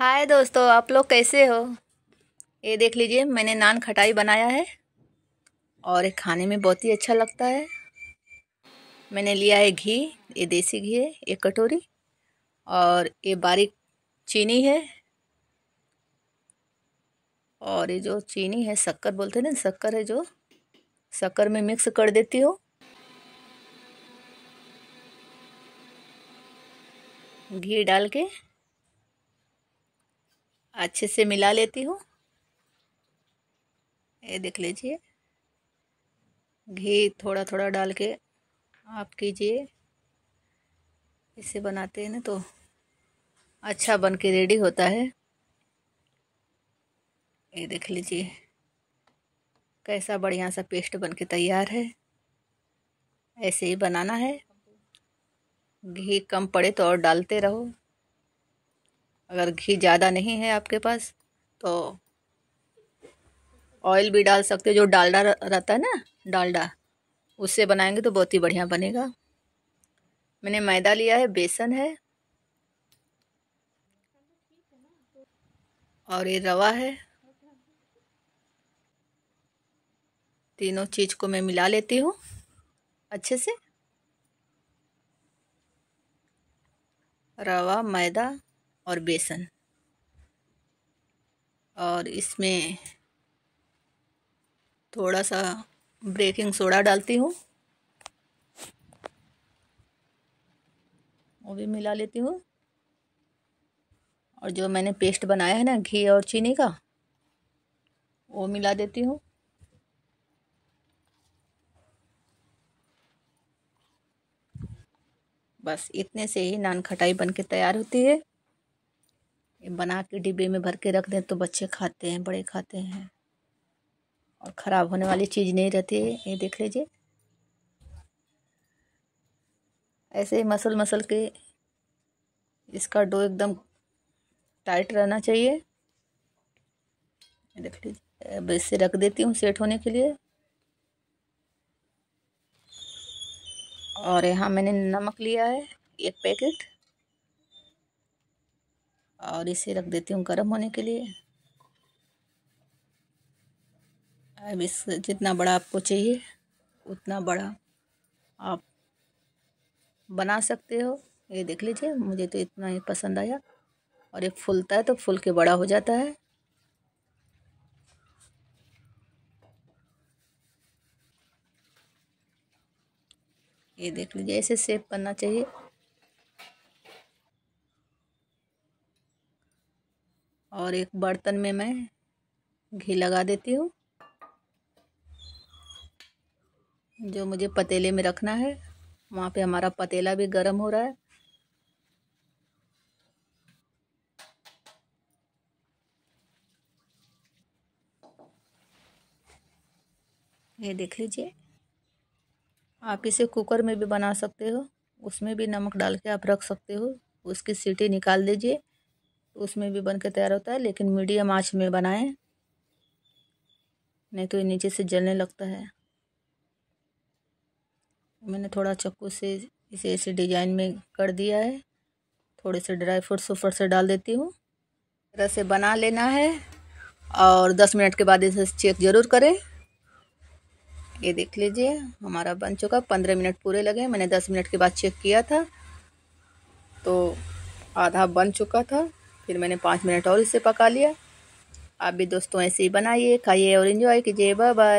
हाय दोस्तों आप लोग कैसे हो ये देख लीजिए मैंने नान खटाई बनाया है और ये खाने में बहुत ही अच्छा लगता है मैंने लिया है घी ये देसी घी है एक कटोरी और ये बारीक चीनी है और ये जो चीनी है शक्कर बोलते हैं ना शक्कर है जो शक्कर में मिक्स कर देती हो घी डाल के अच्छे से मिला लेती हूँ ये देख लीजिए घी थोड़ा थोड़ा डाल के आप कीजिए इसे बनाते हैं ना तो अच्छा बन के रेडी होता है ये देख लीजिए कैसा बढ़िया सा पेस्ट बन के तैयार है ऐसे ही बनाना है घी कम पड़े तो और डालते रहो अगर घी ज़्यादा नहीं है आपके पास तो ऑयल भी डाल सकते हो जो डालडा रहता है ना डालडा उससे बनाएंगे तो बहुत ही बढ़िया बनेगा मैंने मैदा लिया है बेसन है और ये रवा है तीनों चीज़ को मैं मिला लेती हूँ अच्छे से रवा मैदा और बेसन और इसमें थोड़ा सा ब्रेकिंग सोडा डालती हूँ वो भी मिला लेती हूँ और जो मैंने पेस्ट बनाया है ना घी और चीनी का वो मिला देती हूँ बस इतने से ही नान खटाई बन के तैयार होती है बना के डिब्बे में भर के रख दें तो बच्चे खाते हैं बड़े खाते हैं और ख़राब होने वाली चीज़ नहीं रहती है ये देख लीजिए ऐसे मसल मसल के इसका डो एकदम टाइट रहना चाहिए देख लीजिए अब इसे रख देती हूँ सेट होने के लिए और यहाँ मैंने नमक लिया है एक पैकेट और इसे रख देती हूँ गर्म होने के लिए अब इस जितना बड़ा आपको चाहिए उतना बड़ा आप बना सकते हो ये देख लीजिए मुझे तो इतना ही पसंद आया और ये फूलता है तो फूल के बड़ा हो जाता है ये देख लीजिए ऐसे सेप करना चाहिए और एक बर्तन में मैं घी लगा देती हूँ जो मुझे पतीले में रखना है वहाँ पे हमारा पतीला भी गर्म हो रहा है ये देख लीजिए आप इसे कुकर में भी बना सकते हो उसमें भी नमक डाल के आप रख सकते हो उसकी सीटी निकाल दीजिए उसमें भी बन के तैयार होता है लेकिन मीडियम आँच में बनाएं नहीं तो ये नीचे से जलने लगता है मैंने थोड़ा चक्कू से इसे ऐसे डिजाइन में कर दिया है थोड़े से ड्राई फ्रूट्स ऊपर से डाल देती हूँ तरह से बना लेना है और दस मिनट के बाद इसे चेक ज़रूर करें ये देख लीजिए हमारा बन चुका पंद्रह मिनट पूरे लगे मैंने दस मिनट के बाद चेक किया था तो आधा बन चुका था फिर मैंने पाँच मिनट और इसे पका लिया आप भी दोस्तों ऐसे ही बनाइए खाइए और इन्जॉय कीजिए बाय बाय